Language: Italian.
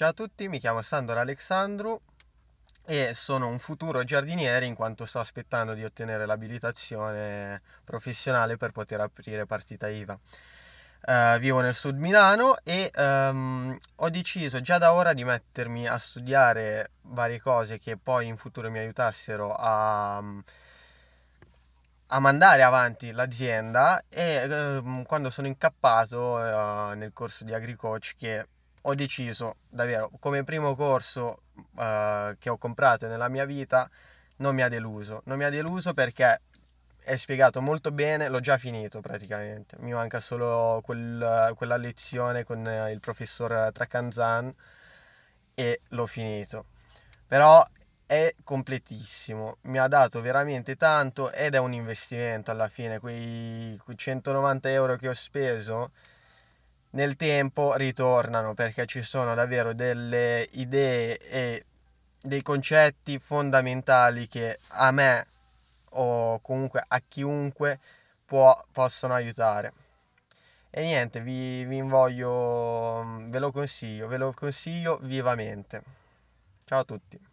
Ciao a tutti, mi chiamo Sandor Alexandru e sono un futuro giardiniere in quanto sto aspettando di ottenere l'abilitazione professionale per poter aprire partita IVA. Uh, vivo nel sud Milano e um, ho deciso già da ora di mettermi a studiare varie cose che poi in futuro mi aiutassero a, a mandare avanti l'azienda e um, quando sono incappato uh, nel corso di AgriCoach che ho deciso davvero come primo corso uh, che ho comprato nella mia vita non mi ha deluso non mi ha deluso perché è spiegato molto bene l'ho già finito praticamente mi manca solo quel, quella lezione con eh, il professor Tracanzan e l'ho finito però è completissimo mi ha dato veramente tanto ed è un investimento alla fine quei 190 euro che ho speso nel tempo ritornano perché ci sono davvero delle idee e dei concetti fondamentali che a me o comunque a chiunque può, possono aiutare. E niente, vi, vi voglio, ve lo consiglio, ve lo consiglio vivamente. Ciao a tutti.